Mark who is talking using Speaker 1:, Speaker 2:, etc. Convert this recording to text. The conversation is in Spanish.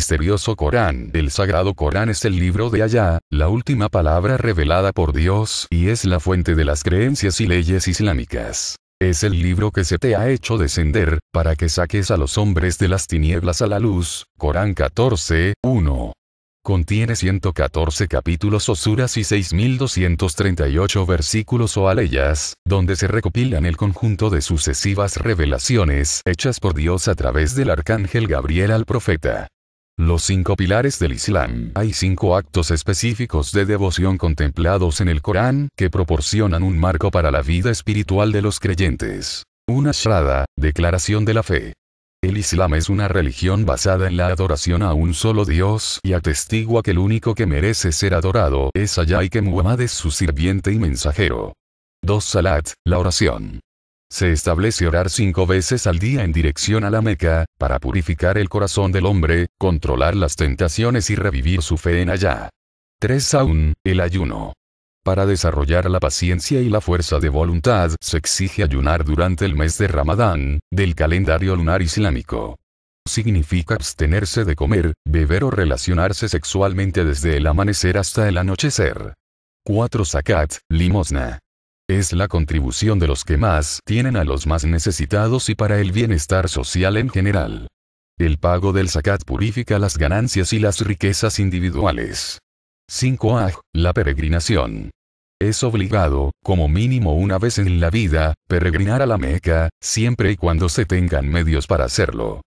Speaker 1: misterioso Corán. El Sagrado Corán es el libro de Allá, la última palabra revelada por Dios y es la fuente de las creencias y leyes islámicas. Es el libro que se te ha hecho descender, para que saques a los hombres de las tinieblas a la luz. Corán 14, 1. Contiene 114 capítulos o suras y 6.238 versículos o aleyas, donde se recopilan el conjunto de sucesivas revelaciones hechas por Dios a través del arcángel Gabriel al profeta. Los cinco pilares del Islam. Hay cinco actos específicos de devoción contemplados en el Corán que proporcionan un marco para la vida espiritual de los creyentes. Una shada, declaración de la fe. El Islam es una religión basada en la adoración a un solo Dios y atestigua que el único que merece ser adorado es allá y que Muhammad es su sirviente y mensajero. 2. Salat, la oración. Se establece orar cinco veces al día en dirección a la Meca, para purificar el corazón del hombre, controlar las tentaciones y revivir su fe en allá. 3. Aún, el ayuno. Para desarrollar la paciencia y la fuerza de voluntad se exige ayunar durante el mes de Ramadán, del calendario lunar islámico. Significa abstenerse de comer, beber o relacionarse sexualmente desde el amanecer hasta el anochecer. 4. Zakat, limosna es la contribución de los que más tienen a los más necesitados y para el bienestar social en general. El pago del zakat purifica las ganancias y las riquezas individuales. 5. Aj, la peregrinación. Es obligado, como mínimo una vez en la vida, peregrinar a la Meca, siempre y cuando se tengan medios para hacerlo.